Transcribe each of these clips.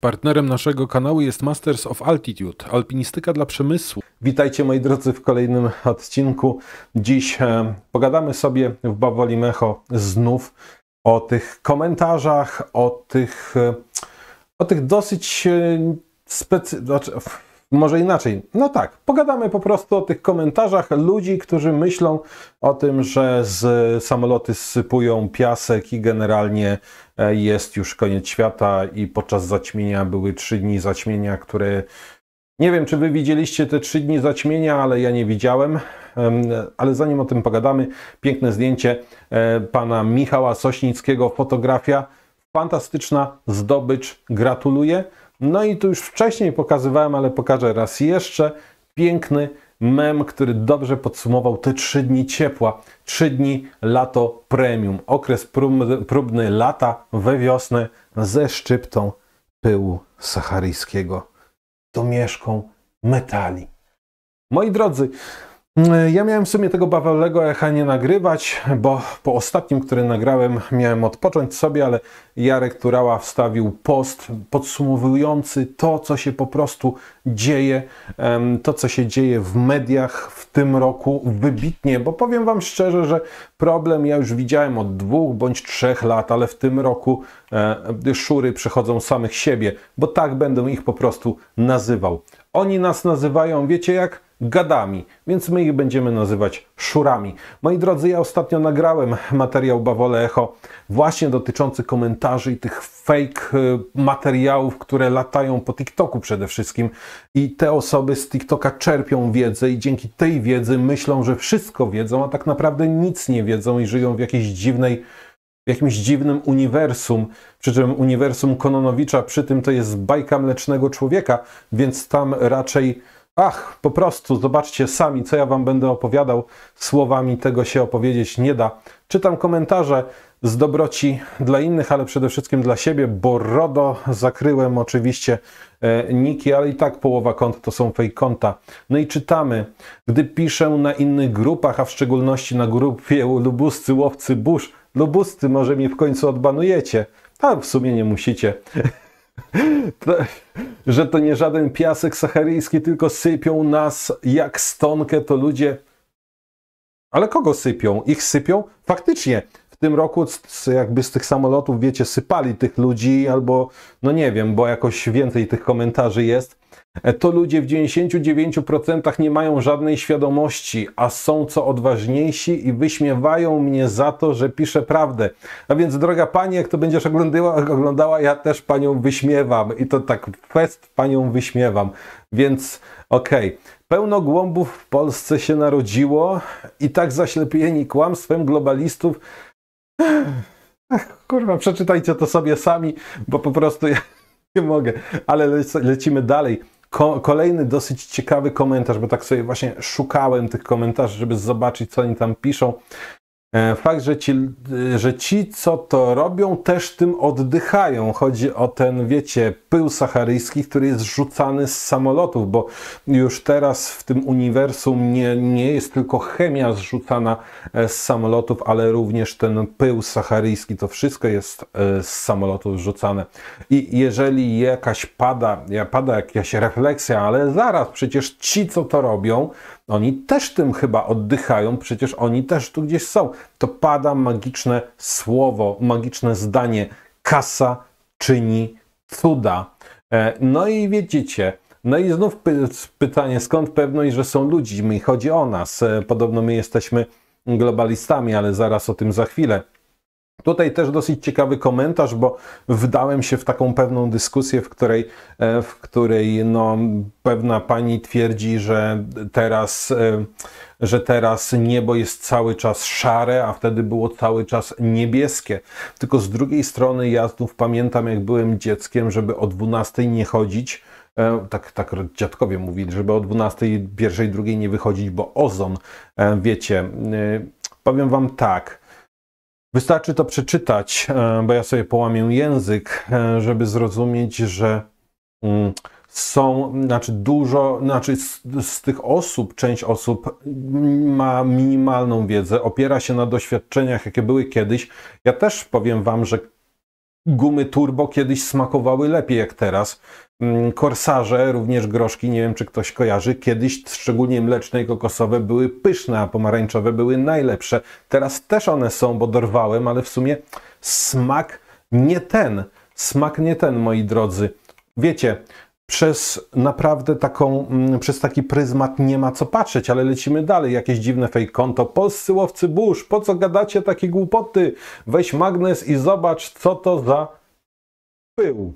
Partnerem naszego kanału jest Masters of Altitude, alpinistyka dla przemysłu. Witajcie moi drodzy w kolejnym odcinku. Dziś e, pogadamy sobie w Bawoli Mecho znów o tych komentarzach, o tych, e, o tych dosyć e, specy... Znaczy, może inaczej. No tak, pogadamy po prostu o tych komentarzach ludzi, którzy myślą o tym, że z samoloty sypują piasek i generalnie E, jest już koniec świata i podczas zaćmienia były trzy dni zaćmienia, które nie wiem, czy wy widzieliście te trzy dni zaćmienia, ale ja nie widziałem. Ale zanim o tym pogadamy, piękne zdjęcie e, pana Michała Sośnickiego, fotografia. Fantastyczna zdobycz, gratuluję. No i tu już wcześniej pokazywałem, ale pokażę raz jeszcze. Piękny mem, który dobrze podsumował te trzy dni ciepła, trzy dni lato premium, okres próbny lata we wiosnę ze szczyptą pyłu saharyjskiego, domieszką metali. Moi drodzy, Mm, ja miałem w sumie tego bawełnego echa nie nagrywać, bo po ostatnim, który nagrałem, miałem odpocząć sobie, ale Jarek Turała wstawił post podsumowujący to, co się po prostu dzieje, to, co się dzieje w mediach w tym roku wybitnie, bo powiem Wam szczerze, że problem ja już widziałem od dwóch bądź trzech lat, ale w tym roku e, szury przychodzą samych siebie, bo tak będę ich po prostu nazywał. Oni nas nazywają, wiecie jak? gadami, więc my ich będziemy nazywać szurami. Moi drodzy, ja ostatnio nagrałem materiał Bawole Echo właśnie dotyczący komentarzy i tych fake y, materiałów, które latają po TikToku przede wszystkim i te osoby z TikToka czerpią wiedzę i dzięki tej wiedzy myślą, że wszystko wiedzą, a tak naprawdę nic nie wiedzą i żyją w jakiejś dziwnej w jakimś dziwnym uniwersum, przy czym uniwersum Kononowicza przy tym to jest bajka mlecznego człowieka, więc tam raczej Ach, po prostu zobaczcie sami, co ja Wam będę opowiadał. Słowami tego się opowiedzieć nie da. Czytam komentarze z dobroci dla innych, ale przede wszystkim dla siebie, bo RODO zakryłem oczywiście e, niki, ale i tak połowa kont to są fake konta. No i czytamy, gdy piszę na innych grupach, a w szczególności na grupie Lubuscy Łowcy Burz, Lubuscy może mnie w końcu odbanujecie, a w sumie nie musicie to, że to nie żaden piasek saharyjski, tylko sypią nas jak stonkę, to ludzie. Ale kogo sypią? Ich sypią? Faktycznie, w tym roku jakby z tych samolotów, wiecie, sypali tych ludzi, albo no nie wiem, bo jakoś więcej tych komentarzy jest to ludzie w 99% nie mają żadnej świadomości, a są co odważniejsi i wyśmiewają mnie za to, że piszę prawdę. A więc, droga pani, jak to będziesz oglądała, oglądała ja też panią wyśmiewam i to tak fest panią wyśmiewam. Więc okej. Okay. Pełno głąbów w Polsce się narodziło i tak zaślepieni kłamstwem globalistów. kurwa, przeczytajcie to sobie sami, bo po prostu ja nie mogę. Ale lecimy dalej. Ko kolejny dosyć ciekawy komentarz, bo tak sobie właśnie szukałem tych komentarzy, żeby zobaczyć, co oni tam piszą. E, fakt, że ci, że ci, co to robią, też tym oddychają. Chodzi o ten, wiecie, pył sacharyjski, który jest rzucany z samolotów, bo już teraz w tym uniwersum nie, nie jest tylko chemia zrzucana e, z samolotów, ale również ten pył sacharyjski, To wszystko jest e, z samolotów rzucane. I jeżeli jakaś pada, pada jakaś refleksja, ale zaraz, przecież ci, co to robią, oni też tym chyba oddychają, przecież oni też tu gdzieś są. To pada magiczne słowo, magiczne zdanie: kasa czyni cuda. E, no i wiecie, no i znów py pytanie, skąd pewność, że są ludźmi? Chodzi o nas. E, podobno my jesteśmy globalistami, ale zaraz o tym za chwilę. Tutaj też dosyć ciekawy komentarz, bo wdałem się w taką pewną dyskusję, w której, e, w której no, pewna pani twierdzi, że teraz, e, że teraz niebo jest cały czas szare, a wtedy było cały czas niebieskie. Tylko z drugiej strony ja znów pamiętam, jak byłem dzieckiem, żeby o 12 nie chodzić, e, tak, tak dziadkowie mówili, żeby o 12, pierwszej, drugiej nie wychodzić, bo ozon, wiecie, powiem wam tak, Wystarczy to przeczytać, e, bo ja sobie połamię język, e, żeby zrozumieć, że mm, są, znaczy dużo, znaczy z, z, tych osób, część osób mm, ma minimalną wiedzę, opiera się na doświadczeniach, jakie były kiedyś. Ja też powiem Wam, że gumy turbo kiedyś smakowały lepiej jak teraz. Mm, korsarze, również groszki, nie wiem czy ktoś kojarzy, kiedyś szczególnie mleczne i kokosowe były pyszne, a pomarańczowe były najlepsze. Teraz też one są, bo dorwałem, ale w sumie smak nie ten. Smak nie ten, moi drodzy. Wiecie, przez naprawdę taką, mm, przez taki pryzmat nie ma co patrzeć, ale lecimy dalej. Jakieś dziwne fake konto. Polscy łowcy burz, po co gadacie takie głupoty? Weź magnes i zobacz, co to za pył.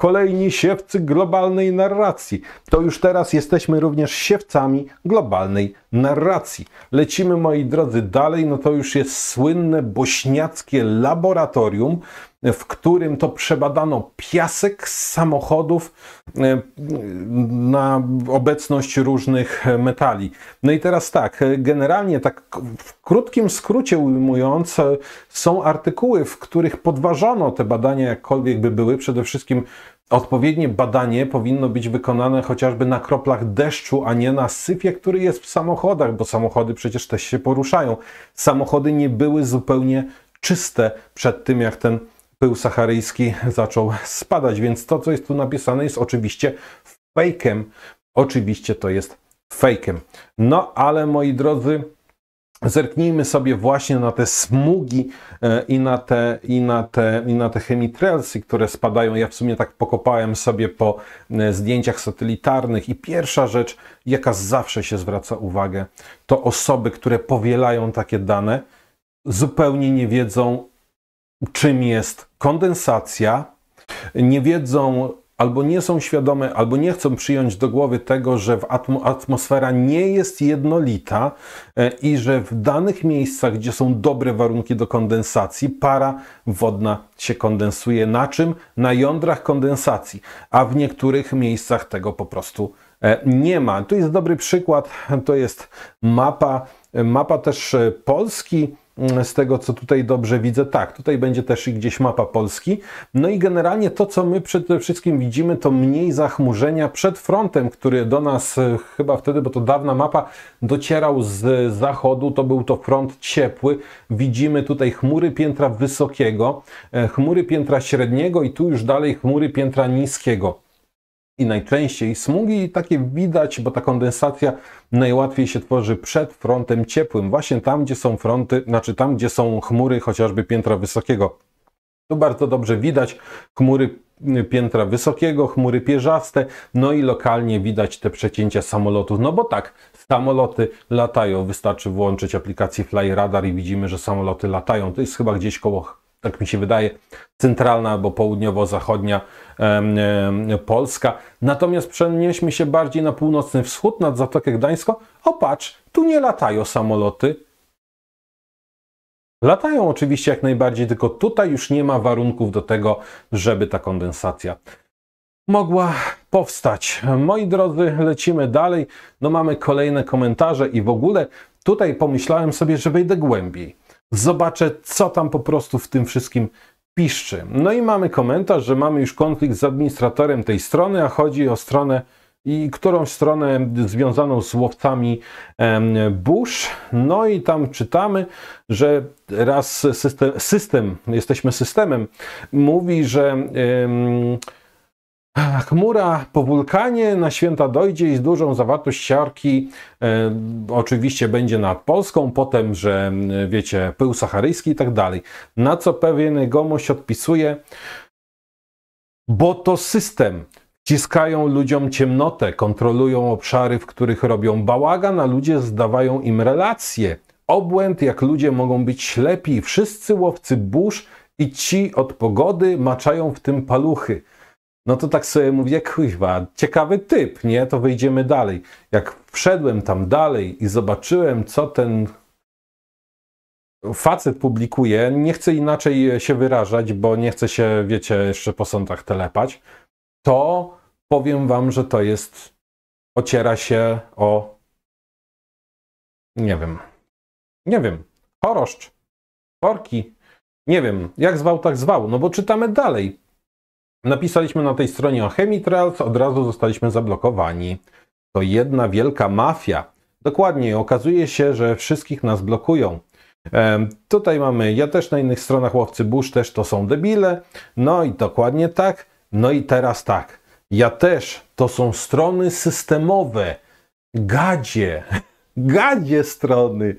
Kolejni siewcy globalnej narracji. To już teraz jesteśmy również siewcami globalnej narracji. Lecimy, moi drodzy, dalej. No to już jest słynne bośniackie laboratorium, w którym to przebadano piasek z samochodów e, na obecność różnych metali. No i teraz tak, generalnie tak w krótkim skrócie ujmując, e, są artykuły, w których podważono te badania, jakkolwiek by były, przede wszystkim Odpowiednie badanie powinno być wykonane chociażby na kroplach deszczu, a nie na sypie, który jest w samochodach, bo samochody przecież też się poruszają. Samochody nie były zupełnie czyste przed tym, jak ten pył saharyjski zaczął spadać, więc to, co jest tu napisane, jest oczywiście fejkiem. Oczywiście to jest fejkiem. No ale moi drodzy, Zerknijmy sobie właśnie na te smugi e, i na te, i na te, i na te chemitrailsy, które spadają. Ja w sumie tak pokopałem sobie po e, zdjęciach satelitarnych i pierwsza rzecz, jaka zawsze się zwraca uwagę, to osoby, które powielają takie dane, zupełnie nie wiedzą czym jest kondensacja, nie wiedzą albo nie są świadome, albo nie chcą przyjąć do głowy tego, że atmosfera nie jest jednolita e, i że w danych miejscach, gdzie są dobre warunki do kondensacji, para wodna się kondensuje. Na czym? Na jądrach kondensacji, a w niektórych miejscach tego po prostu e, nie ma. Tu jest dobry przykład, to jest mapa, e, mapa też Polski, Mm, z tego, co tutaj dobrze widzę, tak, tutaj będzie też i gdzieś mapa Polski. No i generalnie to, co my przede wszystkim widzimy, to mniej zachmurzenia przed frontem, który do nas e, chyba wtedy, bo to dawna mapa, docierał z zachodu. To był to front ciepły. Widzimy tutaj chmury piętra wysokiego, e, chmury piętra średniego i tu już dalej chmury piętra niskiego i najczęściej smugi takie widać, bo ta kondensacja najłatwiej się tworzy przed frontem ciepłym, właśnie tam, gdzie są fronty, znaczy tam, gdzie są chmury chociażby piętra wysokiego. Tu bardzo dobrze widać chmury y, piętra wysokiego, chmury pierzaste, no i lokalnie widać te przecięcia samolotów. No bo tak, samoloty latają. Wystarczy włączyć aplikację Fly Radar i widzimy, że samoloty latają. To jest chyba gdzieś koło tak mi się wydaje, centralna albo południowo-zachodnia Polska. Natomiast przenieśmy się bardziej na północny wschód, nad Zatokę Gdańską. O patrz, tu nie latają samoloty. Latają oczywiście jak najbardziej, tylko tutaj już nie ma warunków do tego, żeby ta kondensacja mogła powstać. Moi drodzy, lecimy dalej. No mamy kolejne komentarze i w ogóle tutaj pomyślałem sobie, że wejdę głębiej Zobaczę, co tam po prostu w tym wszystkim piszczy. No i mamy komentarz, że mamy już konflikt z administratorem tej strony, a chodzi o stronę i którąś stronę związaną z łowcami Bush. No i tam czytamy, że raz system, system jesteśmy systemem, mówi, że. Yy, Chmura po wulkanie na święta dojdzie i z dużą zawartość siarki e, oczywiście będzie nad Polską, potem, że e, wiecie, pył saharyjski i tak dalej. Na co pewien jegomość odpisuje, bo to system. Ciskają ludziom ciemnotę, kontrolują obszary, w których robią bałagan, a ludzie zdawają im relacje. Obłęd, jak ludzie mogą być ślepi. Wszyscy łowcy burz i ci od pogody maczają w tym paluchy no to tak sobie mówię, chyba ciekawy typ, nie? To wyjdziemy dalej. Jak wszedłem tam dalej i zobaczyłem, co ten facet publikuje, nie chcę inaczej się wyrażać, bo nie chcę się, wiecie, jeszcze po sądach telepać, to powiem wam, że to jest, ociera się o, nie wiem, nie wiem, choroszcz, porki, nie wiem, jak zwał, tak zwał, no bo czytamy dalej. Napisaliśmy na tej stronie o Chemitrails, od razu zostaliśmy zablokowani. To jedna wielka mafia. Dokładnie, okazuje się, że wszystkich nas blokują. tutaj mamy, ja też na innych stronach łowcy burz, też to są debile. No i dokładnie tak. No i teraz tak. Ja też, to są strony systemowe. Gadzie, gadzie strony.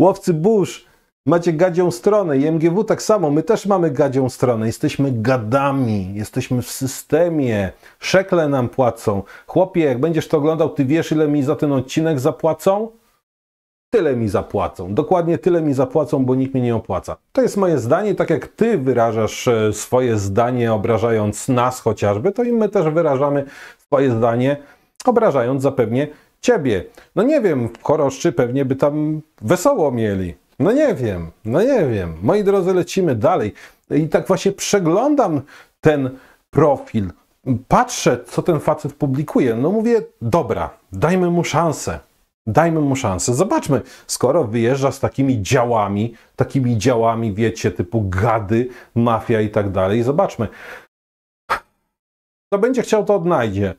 Łowcy burz, Macie gadzią stronę i MGW tak samo. My też mamy gadzią stronę. Jesteśmy gadami, jesteśmy w systemie. Szekle nam płacą. Chłopie, jak będziesz to oglądał, ty wiesz, ile mi za ten odcinek zapłacą? Tyle mi zapłacą. Dokładnie tyle mi zapłacą, bo nikt mi nie opłaca. To jest moje zdanie. Tak jak ty wyrażasz e, swoje zdanie, obrażając nas chociażby, to i my też wyrażamy swoje zdanie, obrażając zapewnie ciebie. No nie wiem, choroszczy pewnie by tam wesoło mieli. No nie wiem, no nie wiem. Moi drodzy, lecimy dalej. I tak właśnie przeglądam ten profil, patrzę, co ten facet publikuje. No mówię, dobra, dajmy mu szansę. Dajmy mu szansę. Zobaczmy, skoro wyjeżdża z takimi działami, takimi działami, wiecie, typu gady, mafia i tak dalej, zobaczmy. To będzie chciał, to odnajdzie.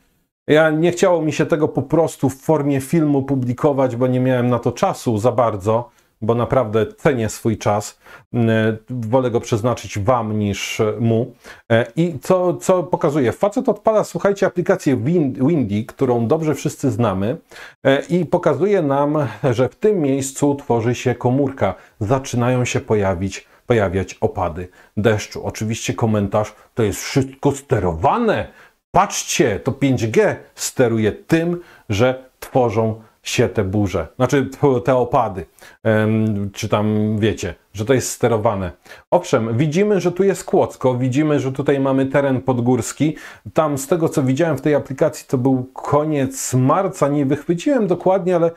Ja nie chciało mi się tego po prostu w formie filmu publikować, bo nie miałem na to czasu za bardzo bo naprawdę cenię swój czas. Mm, e, wolę go przeznaczyć Wam niż e, mu. E, I co, co pokazuje? Facet odpala, słuchajcie, aplikację Windy, którą dobrze wszyscy znamy i pokazuje nam, że w tym miejscu tworzy się komórka. Zaczynają się pojawić pojawiać opady deszczu. Oczywiście komentarz to jest wszystko sterowane. Patrzcie, to 5G steruje tym, że tworzą się te burze, znaczy te opady, czy tam wiecie, że to jest sterowane. Owszem, widzimy, że tu jest kłocko, widzimy, że tutaj mamy teren podgórski. Tam z tego, co widziałem w tej aplikacji, to był koniec marca, nie wychwyciłem dokładnie, ale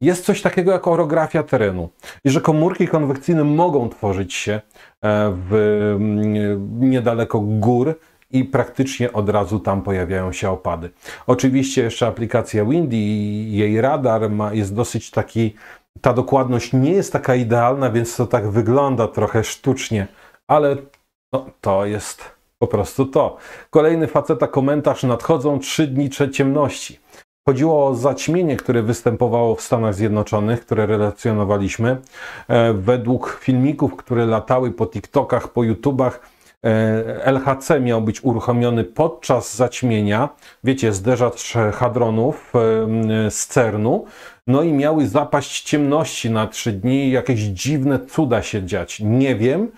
jest coś takiego jak orografia terenu i że komórki konwekcyjne mogą tworzyć się e, w mm, niedaleko gór, i praktycznie od razu tam pojawiają się opady. Oczywiście jeszcze aplikacja Windy i jej radar ma, jest dosyć taki, ta dokładność nie jest taka idealna, więc to tak wygląda trochę sztucznie, ale no, to jest po prostu to. Kolejny faceta komentarz, nadchodzą trzy dni ciemności. Chodziło o zaćmienie, które występowało w Stanach Zjednoczonych, które relacjonowaliśmy. E, według filmików, które latały po TikTokach, po YouTubach, E, LHC miał być uruchomiony podczas zaćmienia, wiecie, zderzacz hadronów e, z CERN-u, no i miały zapaść ciemności na trzy dni, jakieś dziwne cuda się dziać. Nie wiem,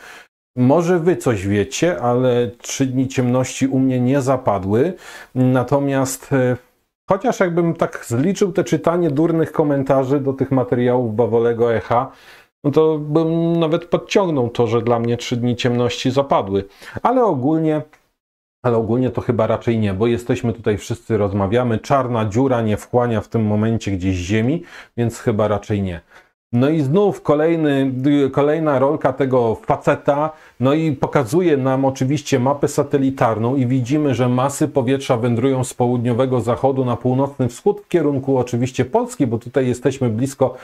może wy coś wiecie, ale trzy dni ciemności u mnie nie zapadły, natomiast e, chociaż jakbym tak zliczył te czytanie durnych komentarzy do tych materiałów Bawolego Echa, no to bym nawet podciągnął to, że dla mnie trzy dni ciemności zapadły. Ale ogólnie, ale ogólnie to chyba raczej nie, bo jesteśmy tutaj wszyscy rozmawiamy, czarna dziura nie wchłania w tym momencie gdzieś ziemi, więc chyba raczej nie. No i znów kolejny, kolejna rolka tego faceta, no i pokazuje nam oczywiście mapę satelitarną i widzimy, że masy powietrza wędrują z południowego zachodu na północny wschód w kierunku oczywiście Polski, bo tutaj jesteśmy blisko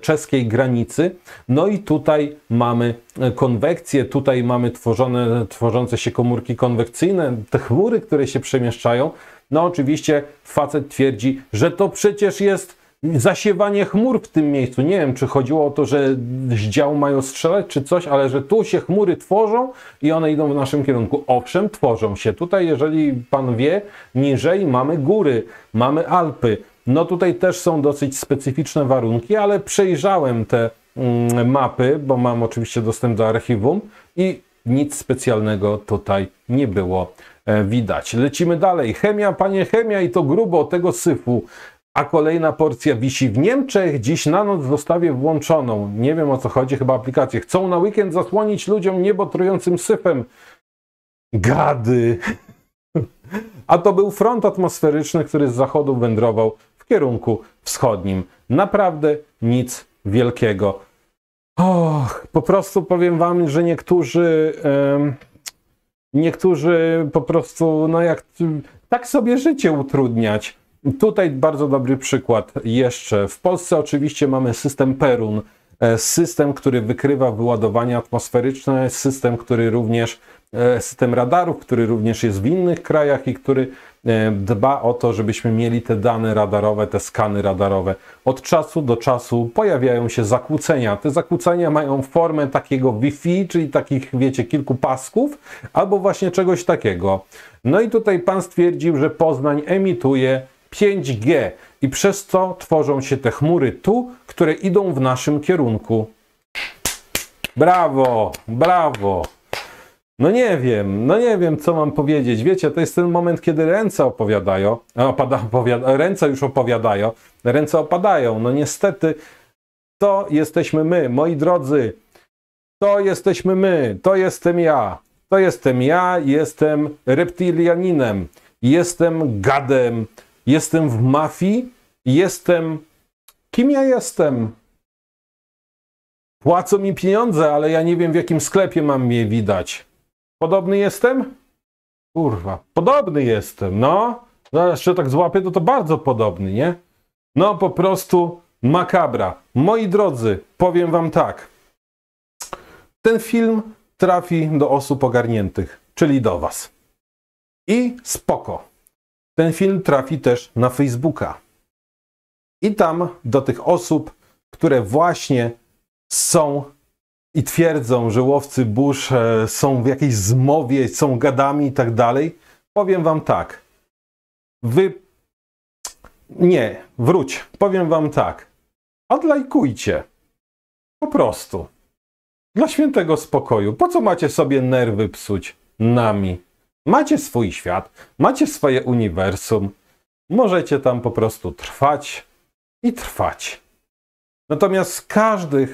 czeskiej granicy. No i tutaj mamy e, konwekcję, tutaj mamy tworzone, tworzące się komórki konwekcyjne, te chmury, które się przemieszczają. No oczywiście facet twierdzi, że to przecież jest zasiewanie chmur w tym miejscu. Nie wiem, czy chodziło o to, że z działu mają strzelać czy coś, ale że tu się chmury tworzą i one idą w naszym kierunku. Owszem, tworzą się. Tutaj, jeżeli pan wie, niżej mamy góry, mamy Alpy. No tutaj też są dosyć specyficzne warunki, ale przejrzałem te mm, mapy, bo mam oczywiście dostęp do archiwum i nic specjalnego tutaj nie było e, widać. Lecimy dalej. Chemia, panie chemia i to grubo tego syfu a kolejna porcja wisi w Niemczech. Dziś na noc zostawię włączoną. Nie wiem o co chodzi, chyba aplikację. Chcą na weekend zasłonić ludziom niebo trującym sypem. Gady. A to był front atmosferyczny, który z zachodu wędrował w kierunku wschodnim. Naprawdę nic wielkiego. Och, po prostu powiem wam, że niektórzy. niektórzy po prostu, no jak. Tak sobie życie utrudniać. Tutaj bardzo dobry przykład jeszcze. W Polsce oczywiście mamy system Perun, e, system, który wykrywa wyładowania atmosferyczne, system, który również e, system radarów, który również jest w innych krajach i który e, dba o to, żebyśmy mieli te dane radarowe, te skany radarowe. Od czasu do czasu pojawiają się zakłócenia. Te zakłócenia mają formę takiego Wi-Fi, czyli takich, wiecie, kilku pasków, albo właśnie czegoś takiego. No i tutaj pan stwierdził, że Poznań emituje 5G i przez co tworzą się te chmury tu, które idą w naszym kierunku. Brawo, brawo. No nie wiem, no nie wiem, co mam powiedzieć. Wiecie, to jest ten moment, kiedy ręce opowiadają, e, opada, opowiada, ręce już opowiadają, ręce opadają. No niestety, to jesteśmy my, moi drodzy. To jesteśmy my, to jestem ja. To jestem ja, jestem reptilianinem, jestem gadem, Jestem w mafii? Jestem. Kim ja jestem? Płacą mi pieniądze, ale ja nie wiem, w jakim sklepie mam mnie widać. Podobny jestem? Kurwa, podobny jestem, no. no Jeszcze tak złapię, to to bardzo podobny, nie? No po prostu makabra. Moi drodzy, powiem wam tak. Ten film trafi do osób ogarniętych, czyli do was. I spoko ten film trafi też na Facebooka. I tam do tych osób, które właśnie są i twierdzą, że łowcy burz e, są w jakiejś zmowie, są gadami i tak dalej, powiem wam tak. Wy. Nie, wróć. Powiem wam tak. Odlajkujcie. Po prostu. Dla świętego spokoju. Po co macie sobie nerwy psuć nami? Macie swój świat, macie swoje uniwersum, możecie tam po prostu trwać i trwać. Natomiast każdy,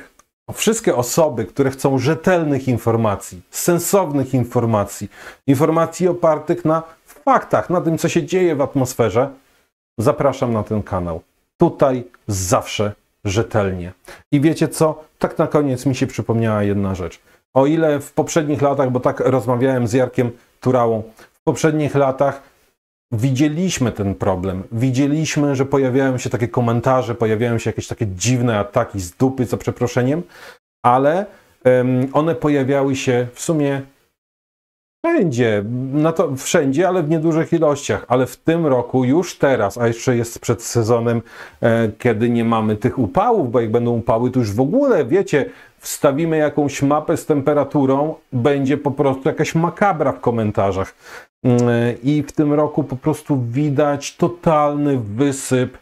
wszystkie osoby, które chcą rzetelnych informacji, sensownych informacji, informacji opartych na faktach, na tym, co się dzieje w atmosferze, zapraszam na ten kanał. Tutaj zawsze rzetelnie. I wiecie co? Tak na koniec mi się przypomniała jedna rzecz. O ile w poprzednich latach, bo tak rozmawiałem z Jarkiem Turałą. W poprzednich latach widzieliśmy ten problem. Widzieliśmy, że pojawiają się takie komentarze, pojawiają się jakieś takie dziwne ataki z dupy, za przeproszeniem, ale um, one pojawiały się w sumie wszędzie, na to, wszędzie, ale w niedużych ilościach. Ale w tym roku, już teraz, a jeszcze jest przed sezonem, e, kiedy nie mamy tych upałów, bo jak będą upały, to już w ogóle, wiecie, wstawimy jakąś mapę z temperaturą, będzie po prostu jakaś makabra w komentarzach. Mm, I w tym roku po prostu widać totalny wysyp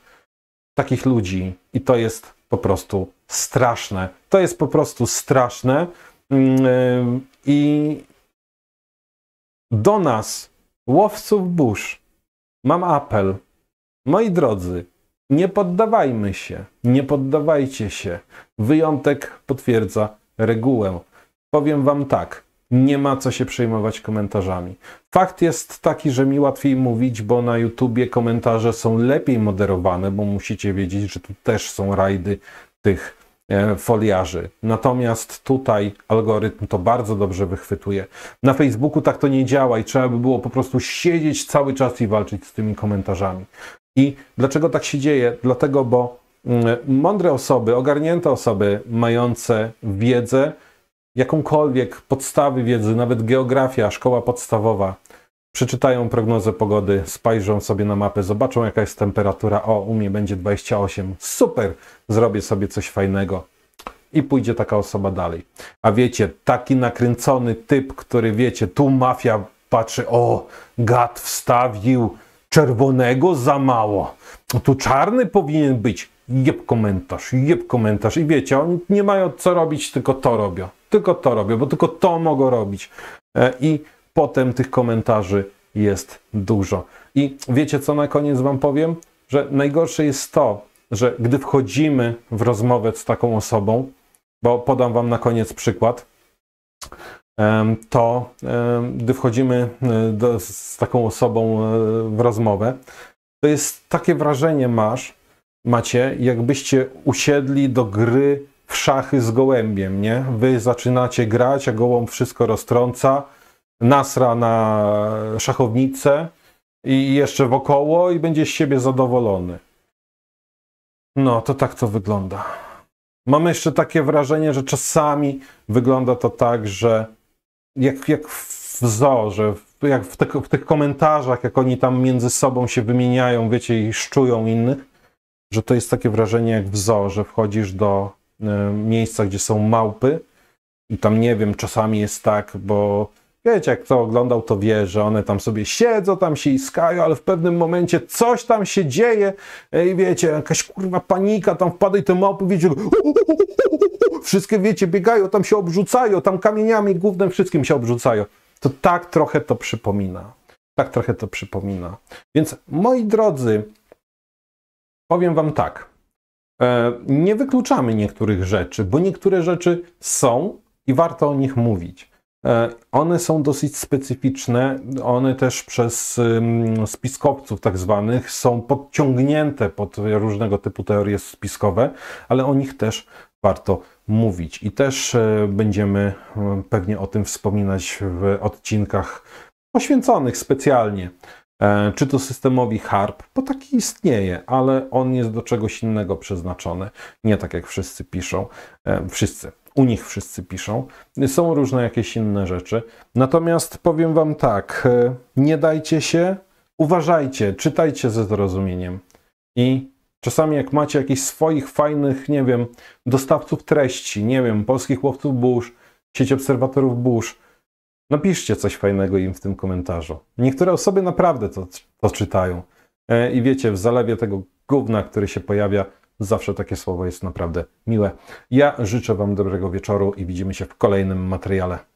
takich ludzi. I to jest po prostu straszne. To jest po prostu straszne. Mm, y, I do nas, łowców burz, mam apel. Moi drodzy, nie poddawajmy się, nie poddawajcie się. Wyjątek potwierdza regułę. Powiem Wam tak, nie ma co się przejmować komentarzami. Fakt jest taki, że mi łatwiej mówić, bo na YouTubie komentarze są lepiej moderowane, bo musicie wiedzieć, że tu też są rajdy tych e, foliarzy. Natomiast tutaj algorytm to bardzo dobrze wychwytuje. Na Facebooku tak to nie działa i trzeba by było po prostu siedzieć cały czas i walczyć z tymi komentarzami. I dlaczego tak się dzieje? Dlatego, bo mm, mądre osoby, ogarnięte osoby mające wiedzę, jakąkolwiek podstawy wiedzy, nawet geografia, szkoła podstawowa, przeczytają prognozę pogody, spajrzą sobie na mapę, zobaczą jaka jest temperatura. O, u mnie będzie 28. Super, zrobię sobie coś fajnego. I pójdzie taka osoba dalej. A wiecie, taki nakręcony typ, który wiecie, tu mafia patrzy, o, gad wstawił, czerwonego za mało. No tu czarny powinien być. Jeb komentarz, jeb komentarz. I wiecie, oni nie mają co robić, tylko to robią. Tylko to robią, bo tylko to mogą robić. E, I potem tych komentarzy jest dużo. I wiecie, co na koniec Wam powiem? Że najgorsze jest to, że gdy wchodzimy w rozmowę z taką osobą, bo podam Wam na koniec przykład, to gdy wchodzimy e, do, z taką osobą e, w rozmowę, to jest takie wrażenie masz, macie, jakbyście usiedli do gry w szachy z gołębiem, nie? Wy zaczynacie grać, a gołąb wszystko roztrąca, nasra na szachownicę i jeszcze wokoło i będzie z siebie zadowolony. No, to tak to wygląda. Mamy jeszcze takie wrażenie, że czasami wygląda to tak, że jak, jak w wzorze, jak w, te, w tych komentarzach, jak oni tam między sobą się wymieniają, wiecie, i szczują innych, że to jest takie wrażenie jak wzor, że wchodzisz do y, miejsca, gdzie są małpy i tam, nie wiem, czasami jest tak, bo Wiecie, jak kto oglądał, to wie, że one tam sobie siedzą, tam się iskają, ale w pewnym momencie coś tam się dzieje i wiecie, jakaś kurwa panika, tam wpada i te małpy, wiecie, wszystkie, wiecie, biegają, tam się obrzucają, tam kamieniami, głównym wszystkim się obrzucają. To tak trochę to przypomina. Tak trochę to przypomina. Więc, moi drodzy, powiem wam tak. E, nie wykluczamy niektórych rzeczy, bo niektóre rzeczy są i warto o nich mówić. E, one są dosyć specyficzne, one też przez spiskowców tak zwanych są podciągnięte pod różnego typu teorie spiskowe, ale o nich też warto mówić i też e, będziemy e, pewnie o tym wspominać w odcinkach poświęconych specjalnie czy to systemowi HARP, bo taki istnieje, ale on jest do czegoś innego przeznaczony, nie tak jak wszyscy piszą, wszyscy u nich wszyscy piszą. Są różne jakieś inne rzeczy. Natomiast powiem Wam tak, e, nie dajcie się, uważajcie, czytajcie ze zrozumieniem. I czasami jak macie jakichś swoich fajnych, nie wiem, dostawców treści, nie wiem, polskich chłopców burz, sieć obserwatorów burz, napiszcie coś fajnego im w tym komentarzu. Niektóre osoby naprawdę to, to czytają. E, I wiecie, w zalewie tego gówna, który się pojawia, Zawsze takie słowo jest naprawdę miłe. Ja życzę Wam dobrego wieczoru i widzimy się w kolejnym materiale.